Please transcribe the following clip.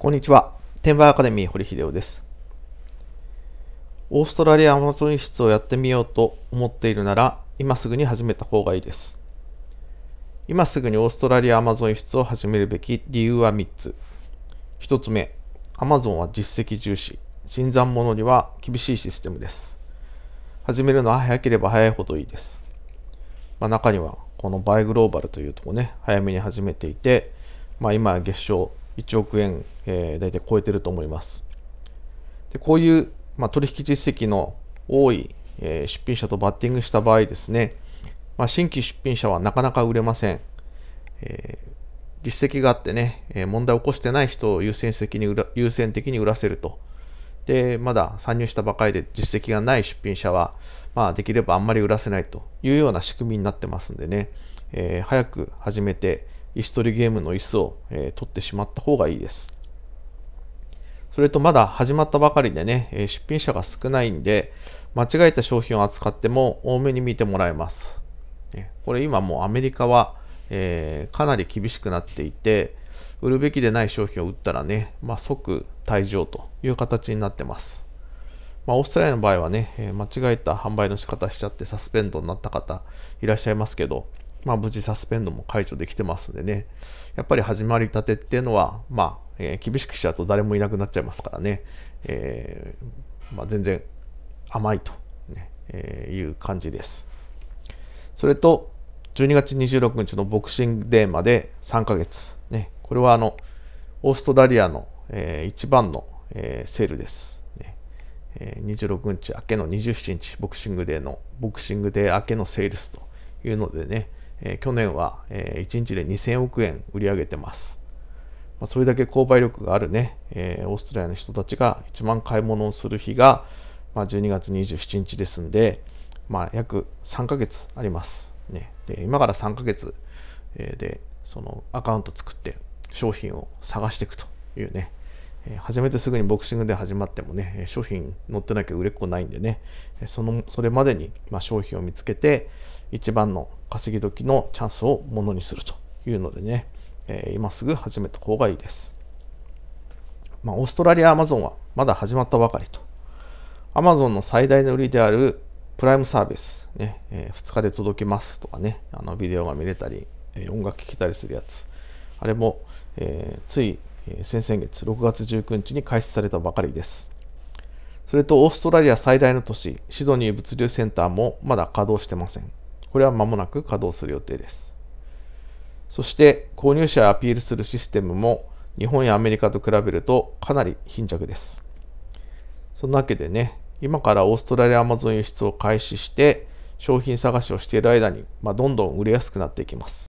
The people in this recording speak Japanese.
こんにちは。転売アカデミー堀秀夫です。オーストラリアアマゾン輸出をやってみようと思っているなら、今すぐに始めた方がいいです。今すぐにオーストラリアアマゾン輸出を始めるべき理由は3つ。1つ目、アマゾンは実績重視。新参者には厳しいシステムです。始めるのは早ければ早いほどいいです。まあ、中には、このバイグローバルというとこね、早めに始めていて、まあ、今は月賞1億円、えー、大体超えてると思います。でこういう、まあ、取引実績の多い、えー、出品者とバッティングした場合ですね、まあ、新規出品者はなかなか売れません。えー、実績があってね、え問題を起こしてない人を優先的に優先的に売らせると。で、まだ参入したばかりで実績がない出品者は、まあ、できればあんまり売らせないというような仕組みになってますんでね、えー、早く始めて、椅子取りゲームの椅子を、えー、取ってしまった方がいいです。それとまだ始まったばかりでね、えー、出品者が少ないんで、間違えた商品を扱っても多めに見てもらえます。ね、これ今もうアメリカは、えー、かなり厳しくなっていて、売るべきでない商品を売ったらね、まあ、即退場という形になってます。まあ、オーストラリアの場合はね、え間違えた販売の仕方しちゃってサスペンドになった方いらっしゃいますけど、まあ、無事サスペンドも解除できてますんでね、やっぱり始まりたてっていうのは、まあ、えー、厳しくしちゃうと誰もいなくなっちゃいますからね、えー、まあ、全然甘いと、ねえー、いう感じです。それと、12月26日のボクシングデーまで3ヶ月、ね、これはあのオーストラリアの、えー、一番の、えー、セールです、ねえー。26日明けの27日、ボクシングデーの、ボクシングデー明けのセールスというのでね、去年は、1日で2000億円売り上げてます。それだけ購買力があるね、オーストラリアの人たちが一番買い物をする日が、12月27日ですんで、まあ、約3ヶ月あります。ね、で今から3ヶ月、で、そのアカウント作って商品を探していくというね、初めてすぐにボクシングで始まってもね、商品載ってなきゃ売れっ子ないんでね、そのそれまでに、商品を見つけて、一番の稼ぎ時のチャンスをものにするというのでね、え今すぐ始めた方がいいです。まあ、オーストラリアアマゾンはまだ始まったばかりと。アマゾンの最大の売りであるプライムサービス、ねえー、2日で届きますとかね、あのビデオが見れたり、えー、音楽聴けたりするやつ。あれも、えー、つい、え先々月6月19日に開始されたばかりです。それとオーストラリア最大の都市、シドニー物流センターもまだ稼働してません。これは間もなく稼働する予定です。そして購入者へアピールするシステムも日本やアメリカと比べるとかなり貧弱です。そんなわけでね、今からオーストラリアアマゾン輸出を開始して商品探しをしている間に、まあ、どんどん売れやすくなっていきます。